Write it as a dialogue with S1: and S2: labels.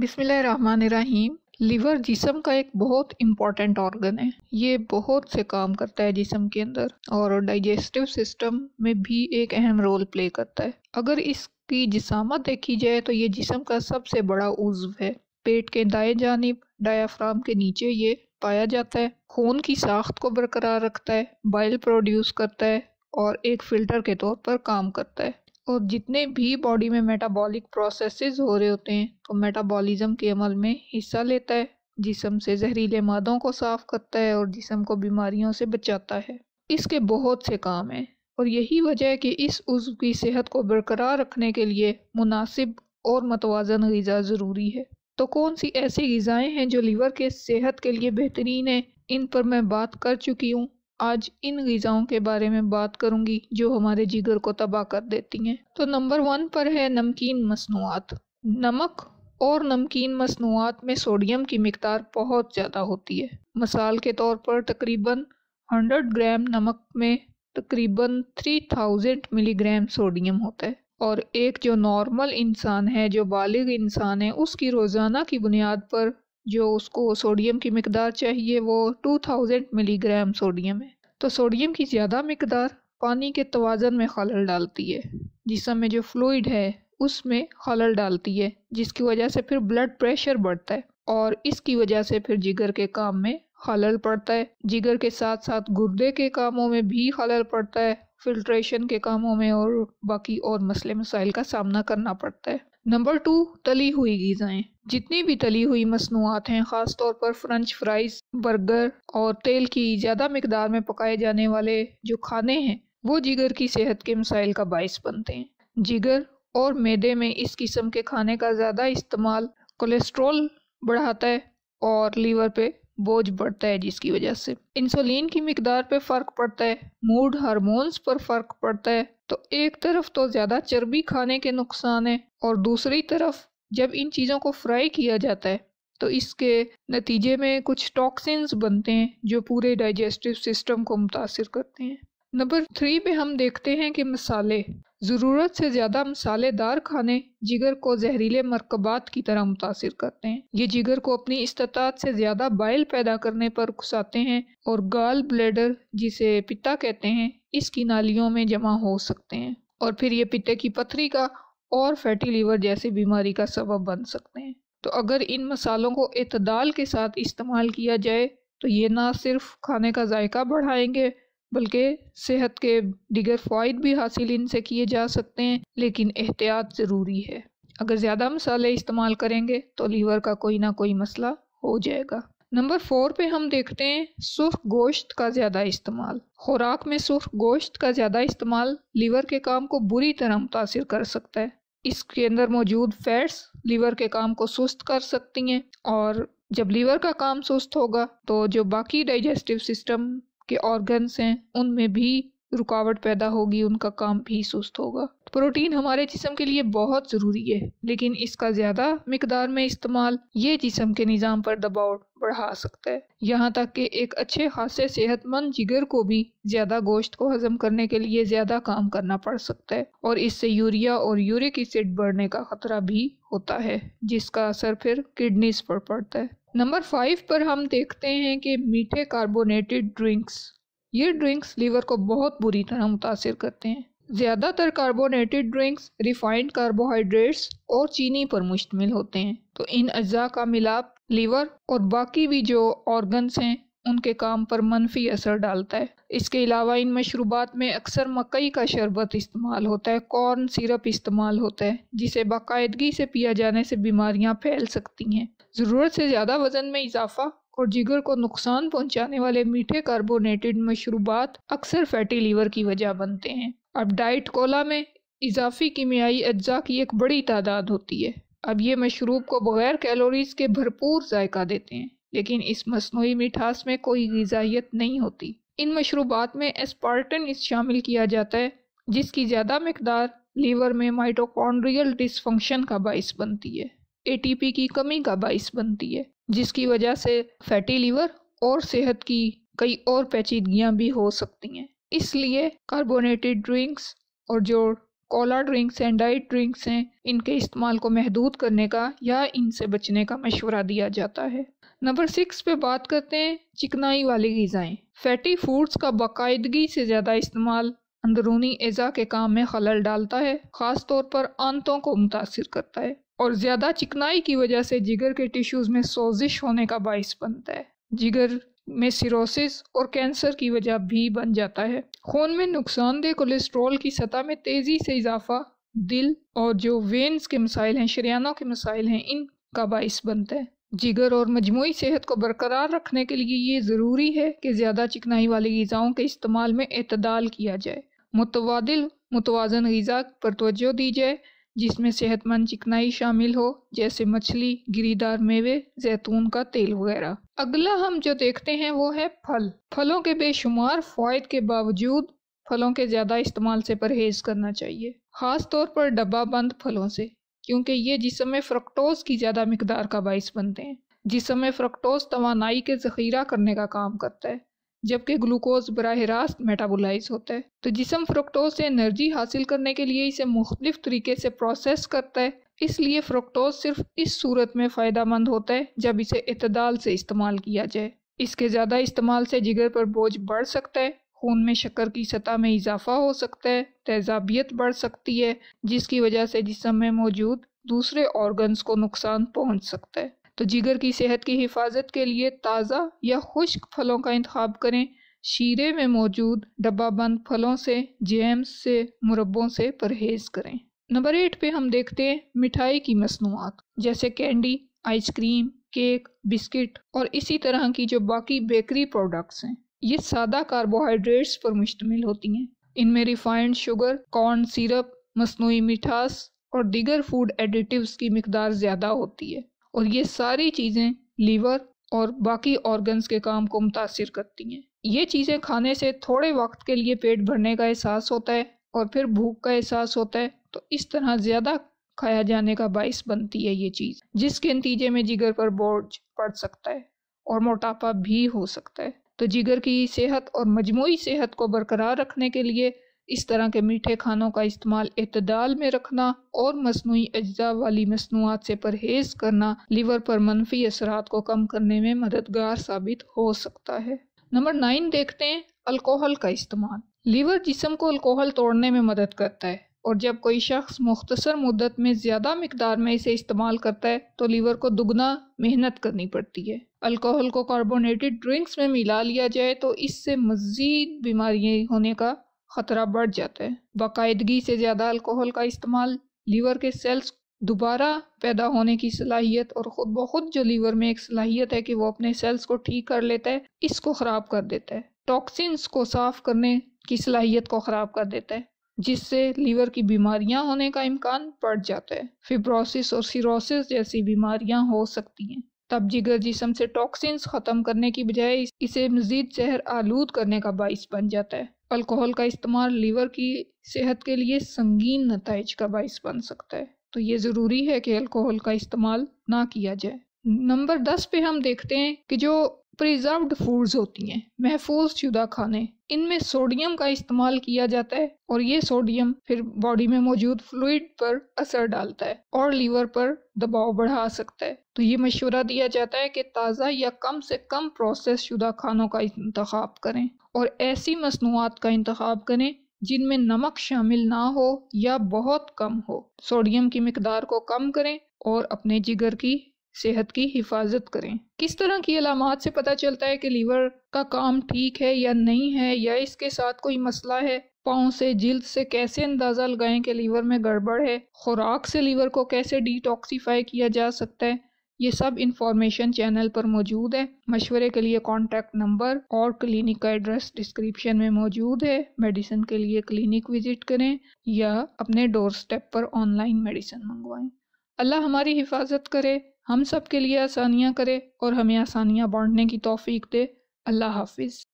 S1: बिसमीम लीवर जिसम का एक बहुत इम्पॉर्टेंट ऑर्गन है ये बहुत से काम करता है जिसम के अंदर और डाइजेस्टिव सिस्टम में भी एक अहम रोल प्ले करता है अगर इसकी जिसामत देखी जाए तो ये जिसम का सबसे बड़ा उज्व है पेट के दाएं जानब डायाफ्राम के नीचे ये पाया जाता है खून की साख्त को बरकरार रखता है बाइल प्रोड्यूस करता है और एक फ़िल्टर के तौर पर काम करता है और तो जितने भी बॉडी में मेटाबॉलिक प्रोसेसेस हो रहे होते हैं तो मेटाबॉलिज्म के अमल में हिस्सा लेता है जिसम से जहरीले मादों को साफ करता है और जिसम को बीमारियों से बचाता है इसके बहुत से काम हैं और यही वजह है कि इस उज्व की सेहत को बरकरार रखने के लिए मुनासिब और मतवाजन गज़ा ज़रूरी है तो कौन सी ऐसी गज़ाएँ हैं जो लीवर के सेहत के लिए बेहतरीन हैं इन पर मैं बात कर चुकी हूँ आज इन गज़ाओं के बारे में बात करूंगी जो हमारे जिगर को तबाह कर देती हैं तो नंबर वन पर है नमकीन मसनूआत नमक और नमकीन मसनूआत में सोडियम की मकदार बहुत ज़्यादा होती है मसाल के तौर पर तकरीबन 100 ग्राम नमक में तकरीबन 3000 मिलीग्राम सोडियम होता है और एक जो नॉर्मल इंसान है जो बालिग इंसान है उसकी रोज़ाना की बुनियाद पर जो उसको सोडियम की मकदार चाहिए वो 2000 मिलीग्राम सोडियम है तो सोडियम की ज़्यादा मकदार पानी के तोज़न में खलल डालती है जिसम में जो फ्लूड है उसमें खलल डालती है जिसकी वजह से फिर ब्लड प्रेशर बढ़ता है और इसकी वजह से फिर जिगर के काम में खलल पड़ता है जिगर के साथ साथ गुर्दे के कामों में भी खलल पड़ता है फिल्ट्रेशन के कामों में और बाकी और मसले मसाइल का सामना करना पड़ता है नंबर टू तली हुई गीजाएं जितनी भी तली हुई मसनूआत हैं ख़ास तौर पर फ्रेंच फ्राइज बर्गर और तेल की ज़्यादा मकदार में पकाए जाने वाले जो खाने हैं वो जिगर की सेहत के मसाइल का बायस बनते हैं जिगर और मैदे में इस किस्म के खाने का ज़्यादा इस्तेमाल कोलेस्ट्रॉल बढ़ाता है और लीवर पे बोझ बढ़ता है जिसकी वजह से इंसुलिन की मकदार पे फ़र्क पड़ता है मूड हारमोन्स पर फ़र्क पड़ता है तो एक तरफ तो ज़्यादा चर्बी खाने के नुकसान हैं और दूसरी तरफ जब इन चीज़ों को फ्राई किया जाता है तो इसके नतीजे में कुछ टॉक्सिन्स बनते हैं जो पूरे डाइजेस्टिव सिस्टम को मुतासर करते हैं नंबर थ्री पे हम देखते हैं कि मसाले ज़रूरत से ज़्यादा मसालेदार खाने जिगर को जहरीले मरकबात की तरह मुतासर करते हैं ये जिगर को अपनी इस्तात से ज़्यादा बाइल पैदा करने पर घुसाते हैं और गाल ब्लेडर जिसे पिता कहते हैं इसकी नालियों में जमा हो सकते हैं और फिर ये पिते की पथरी का और फैटी लीवर जैसी बीमारी का सबब बन सकते हैं तो अगर इन मसालों को अतदाल के साथ इस्तेमाल किया जाए तो ये ना सिर्फ खाने का जायका बढ़ाएंगे बल्कि सेहत के दिगर फ़ायद भी हासिल इनसे किए जा सकते हैं लेकिन एहतियात ज़रूरी है अगर ज़्यादा मसाले इस्तेमाल करेंगे तो लीवर का कोई ना कोई मसला हो जाएगा नंबर फोर पे हम देखते हैं सुर्ख गोश्त का ज़्यादा इस्तेमाल खुराक में सुर्ख गोश्त का ज़्यादा इस्तेमाल लीवर के काम को बुरी तरह मुतासर कर सकता है इसके अंदर मौजूद फैट्स लीवर के काम को सुस्त कर सकती हैं और जब लीवर का काम सुस्त होगा तो जो बाकी डाइजेस्टिव सिस्टम के ऑर्गन्स हैं उनमें भी रुकावट पैदा होगी उनका काम भी सुस्त होगा प्रोटीन हमारे जिसम के लिए बहुत ज़रूरी है लेकिन इसका ज़्यादा मकदार में इस्तेमाल ये जिसम के निज़ाम पर दबाव बढ़ा सकता है यहाँ तक कि एक अच्छे खासे सेहतमंद जिगर को भी ज़्यादा गोश्त को हजम करने के लिए ज़्यादा काम करना पड़ सकता है और इससे यूरिया और यूरिक एसिड बढ़ने का खतरा भी होता है जिसका असर फिर किडनीज पर पड़ता है नंबर फाइव पर हम देखते हैं कि मीठे कार्बोनेटेड ड्रिंक्स ये ड्रिंक्स लीवर को बहुत बुरी तरह मुतासर करते हैं ज़्यादातर कार्बोनेटेड ड्रिंक्स रिफाइंड कार्बोहाइड्रेट्स और चीनी पर मुश्तमिल होते हैं तो इन अज्जा का मिलाप लीवर और बाकी भी जो ऑर्गन्स हैं उनके काम पर मनफी असर डालता है इसके अलावा इन मशरूबात में अक्सर मकई का शरबत इस्तेमाल होता है कॉर्न सिरप इस्तेमाल होता है जिसे बाकायदगी से पिया जाने से बीमारियाँ फैल सकती हैं ज़रूरत से ज़्यादा वज़न में इजाफा और जिगर को नुकसान पहुंचाने वाले मीठे कार्बोनेटेड मशरूबात अक्सर फैटी लीवर की वजह बनते हैं अब डाइट कोला में इजाफी कीमियाई अज्जा की एक बड़ी तादाद होती है अब ये मशरूब को बग़ैर कैलोरीज के भरपूर जायका देते हैं लेकिन इस मसनू मिठास में कोई गजाइत नहीं होती इन मशरूबात में एस्पार्टन इस शामिल किया जाता है जिसकी ज़्यादा मकदार लीवर में माइटोकॉन्ड्रियल डिसफंक्शन का बायस बनती है एटीपी की कमी का बायस बनती है जिसकी वजह से फैटी लीवर और सेहत की कई और पेचीदगियाँ भी हो सकती हैं इसलिए कार्बोनेटेड ड्रिंक्स और जो cola drinks and diet drinks हैं इनके इस्तेमाल को महदूद करने का या इनसे बचने का मशवरा दिया जाता है नंबर सिक्स पे बात करते हैं चिकनाई वाली गज़ाएँ फैटी फूड्स का बाकायदगी से ज़्यादा इस्तेमाल अंदरूनी एज़ा के काम में खलल डालता है ख़ास तौर पर आंतों को मुतासर करता है और ज़्यादा चिकनाई की वजह से जिगर के टिश्यूज़ में सोजिश होने का बायस बनता है जिगर में सिरोसिस और कैंसर की वजह भी बन जाता है खून में नुकसानदेह कोलेस्ट्रॉल की सतह में तेज़ी से इजाफा दिल और जो वेन्स के मसाइल हैं शरियानों के मसाइल हैं इनका बायस बनता है जिगर और मजमू सेहत को बरकरार रखने के लिए ये ज़रूरी है कि ज़्यादा चिकनाई वाली गज़ाओं के इस्तेमाल में अतदाल किया जाए मुतवादिल मुतवाजन गज़ा पर तोज्जो दी जाए जिसमें सेहतमंद चिकनाई शामिल हो जैसे मछली गिरीदार मेवे जैतून का तेल वगैरह अगला हम जो देखते हैं वो है फल फलों के बेशुमार फ़ायद के बावजूद फलों के ज़्यादा इस्तेमाल से परहेज करना चाहिए ख़ास तौर पर डब्बा बंद फलों से क्योंकि ये जिसम में फ्रक्टोज की ज़्यादा मकदार का बायस बनते हैं जिसम में फ्रक्टोज तोानाई के ज़खीरा करने का काम करता है जबकि ग्लूकोज बरह रास्त मेटाबोलाइज होता है तो जिसम फ्रोक्टोज से एनर्जी हासिल करने के लिए इसे मुख्तफ तरीके से प्रोसेस करता है इसलिए फ्रोक्टोज सिर्फ इस सूरत में फ़ायदा मंद होता है जब इसे इतदाल से इस्तेमाल किया जाए इसके ज़्यादा इस्तेमाल से जिगर पर बोझ बढ़ सकता है खून में शक्कर की सतह में इजाफा हो सकता है तेजाबियत बढ़ सकती है जिसकी वजह से जिसम में मौजूद दूसरे ऑर्गन्स को नुकसान पहुंच सकता है तो जिगर की सेहत की हिफाजत के लिए ताज़ा या खुश्क फलों का इंतखब करें शीरे में मौजूद डब्बा बंद फलों से जैम्स से मुरबों से परहेज़ करें नंबर एट पे हम देखते हैं मिठाई की मसनूआत जैसे कैंडी आइसक्रीम केक बिस्किट और इसी तरह की जो बाकी बेकरी प्रोडक्ट्स हैं ये सादा कार्बोहाइड्रेट्स पर मुश्तमिल होती हैं इनमें रिफाइंड शुगर कॉर्न सिरप मसनू मिठास और दीगर फूड एडिटिव्स की मकदार ज़्यादा होती है और ये सारी चीज़ें लीवर और बाकी ऑर्गन्स के काम को मुतासर करती हैं ये चीज़ें खाने से थोड़े वक्त के लिए पेट भरने का एहसास होता है और फिर भूख का एहसास होता है तो इस तरह ज़्यादा खाया जाने का बायस बनती है ये चीज़ जिसके नतीजे में जिगर पर बोझ पड़ सकता है और मोटापा भी हो सकता है तो जिगर की सेहत और मजमू सेहत को बरकरार रखने के लिए इस तरह के मीठे खानों का इस्तेमाल इतदाल में रखना और मसनू अज्जा वाली मसनूआत से परहेज करना लीवर पर मनफी असरात को कम करने में मददगार साबित हो सकता है नंबर नाइन देखते हैं अल्कोहल का इस्तेमाल लीवर जिसम को अल्कोहल तोड़ने में मदद करता है और जब कोई शख्स मुख्तसर मुद्दत में ज़्यादा मकदार में इसे इस्तेमाल करता है तो लीवर को दुगना मेहनत करनी पड़ती है अल्कोहल को कार्बोनेटेड ड्रिंक्स में मिला लिया जाए तो इससे मज़ीद बीमारियाँ होने का ख़तरा बढ़ जाता है बाकायदगी से ज़्यादा अल्कोहल का इस्तेमाल लीवर के सेल्स दोबारा पैदा होने की सलाहियत और ख़ुद ब खुद जो लीवर में एक सलाहियत है कि वो अपने सेल्स को ठीक कर लेता है इसको ख़राब कर देता है टॉक्सिन्स को साफ करने की सलाहियत को ख़राब कर देता है जिससे लीवर की बीमारियां होने का इम्कान बढ़ जाता है फिब्रोसिस और सिरोसिस जैसी बीमारियां हो सकती हैं तब जिगर जिसम से टॉक्सिन्स ख़त्म करने की बजाय इसे मज़ीद जहर आलूद करने का बायस बन जाता है अल्कोहल का इस्तेमाल लीवर की सेहत के लिए संगीन नतज का बायस बन सकता है तो ये ज़रूरी है कि अल्कोहल का इस्तेमाल ना किया जाए नंबर दस पे हम देखते हैं कि जो प्रिजर्व फूड्स होती हैं महफूज शुदा खाने इनमें सोडियम का इस्तेमाल किया जाता है और ये सोडियम फिर बॉडी में मौजूद फ्लूड पर असर डालता है और लीवर पर दबाव बढ़ा सकता है तो ये मशवरा दिया जाता है कि ताज़ा या कम से कम प्रोसेस शुदा खानों का इंतखब करें और ऐसी मसनूआत का इंतखब करें जिनमें नमक शामिल ना हो या बहुत कम हो सोडियम की मकदार को कम करें और अपने जिगर की सेहत की हिफाजत करें किस तरह की अलामत से पता चलता है कि लीवर का काम ठीक है या नहीं है या इसके साथ कोई मसला है पाँव से जल्द से कैसे अंदाज़ा लगाएं कि लीवर में गड़बड़ है खुराक से लीवर को कैसे डिटॉक्सीफाई किया जा सकता है ये सब इंफॉर्मेशन चैनल पर मौजूद है मशवरे के लिए कॉन्टैक्ट नंबर और क्लिनिक का एड्रेस डिस्क्रिप्शन में मौजूद है मेडिसिन के लिए क्लिनिक विजिट करें या अपने डोर स्टेप पर ऑनलाइन मेडिसिन मंगवाएं अल्लाह हमारी हिफाजत करे हम सब के लिए आसानियाँ करे और हमें आसानियाँ बांटने की तोफ़ी दे अल्लाह हाफिज़